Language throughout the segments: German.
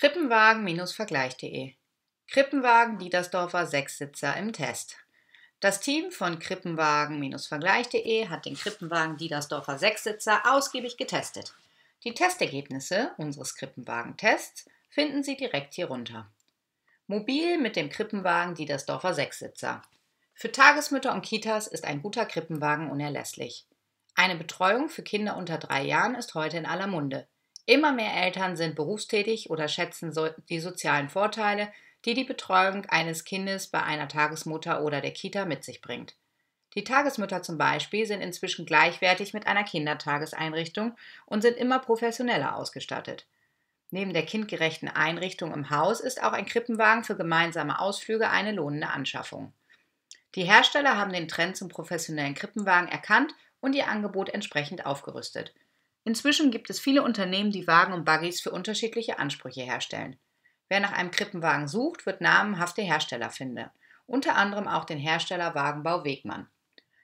Krippenwagen-vergleich.de Krippenwagen Diedersdorfer Sechssitzer im Test. Das Team von Krippenwagen-vergleich.de hat den Krippenwagen Diedersdorfer Sechssitzer ausgiebig getestet. Die Testergebnisse unseres Krippenwagen-Tests finden Sie direkt hierunter. Mobil mit dem Krippenwagen Diedersdorfer Sechssitzer. Für Tagesmütter und Kitas ist ein guter Krippenwagen unerlässlich. Eine Betreuung für Kinder unter drei Jahren ist heute in aller Munde. Immer mehr Eltern sind berufstätig oder schätzen so die sozialen Vorteile, die die Betreuung eines Kindes bei einer Tagesmutter oder der Kita mit sich bringt. Die Tagesmütter zum Beispiel sind inzwischen gleichwertig mit einer Kindertageseinrichtung und sind immer professioneller ausgestattet. Neben der kindgerechten Einrichtung im Haus ist auch ein Krippenwagen für gemeinsame Ausflüge eine lohnende Anschaffung. Die Hersteller haben den Trend zum professionellen Krippenwagen erkannt und ihr Angebot entsprechend aufgerüstet. Inzwischen gibt es viele Unternehmen, die Wagen und Buggies für unterschiedliche Ansprüche herstellen. Wer nach einem Krippenwagen sucht, wird namenhafte Hersteller finden, unter anderem auch den Hersteller Wagenbau Wegmann.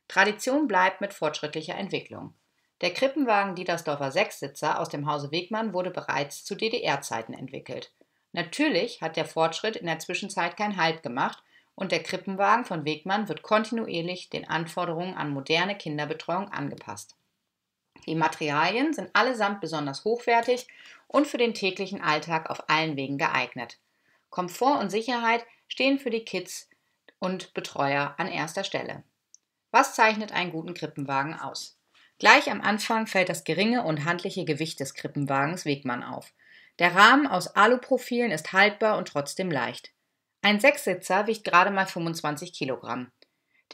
Tradition bleibt mit fortschrittlicher Entwicklung. Der Krippenwagen Dietersdorfer Sechssitzer aus dem Hause Wegmann wurde bereits zu DDR-Zeiten entwickelt. Natürlich hat der Fortschritt in der Zwischenzeit keinen Halt gemacht und der Krippenwagen von Wegmann wird kontinuierlich den Anforderungen an moderne Kinderbetreuung angepasst. Die Materialien sind allesamt besonders hochwertig und für den täglichen Alltag auf allen Wegen geeignet. Komfort und Sicherheit stehen für die Kids und Betreuer an erster Stelle. Was zeichnet einen guten Krippenwagen aus? Gleich am Anfang fällt das geringe und handliche Gewicht des Krippenwagens Wegmann auf. Der Rahmen aus Aluprofilen ist haltbar und trotzdem leicht. Ein Sechssitzer wiegt gerade mal 25 Kilogramm.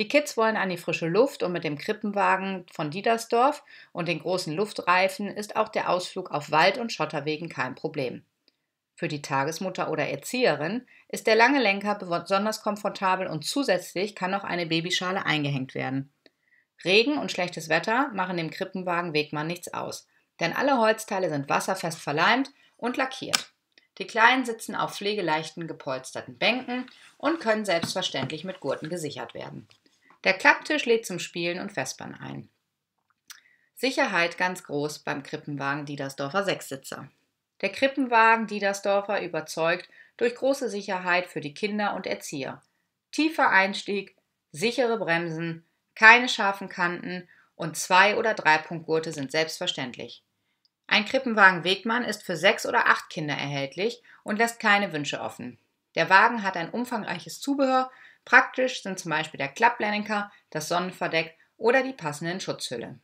Die Kids wollen an die frische Luft und mit dem Krippenwagen von Diedersdorf und den großen Luftreifen ist auch der Ausflug auf Wald- und Schotterwegen kein Problem. Für die Tagesmutter oder Erzieherin ist der lange Lenker besonders komfortabel und zusätzlich kann noch eine Babyschale eingehängt werden. Regen und schlechtes Wetter machen dem Krippenwagen Wegmann nichts aus, denn alle Holzteile sind wasserfest verleimt und lackiert. Die Kleinen sitzen auf pflegeleichten gepolsterten Bänken und können selbstverständlich mit Gurten gesichert werden. Der Klapptisch lädt zum Spielen und Vespern ein. Sicherheit ganz groß beim Krippenwagen Diedersdorfer Sechssitzer. Der Krippenwagen Diedersdorfer überzeugt durch große Sicherheit für die Kinder und Erzieher. Tiefer Einstieg, sichere Bremsen, keine scharfen Kanten und zwei- oder drei dreipunktgurte sind selbstverständlich. Ein Krippenwagen Wegmann ist für sechs oder acht Kinder erhältlich und lässt keine Wünsche offen. Der Wagen hat ein umfangreiches Zubehör, Praktisch sind zum Beispiel der Klapplenker, das Sonnenverdeck oder die passenden Schutzhülle.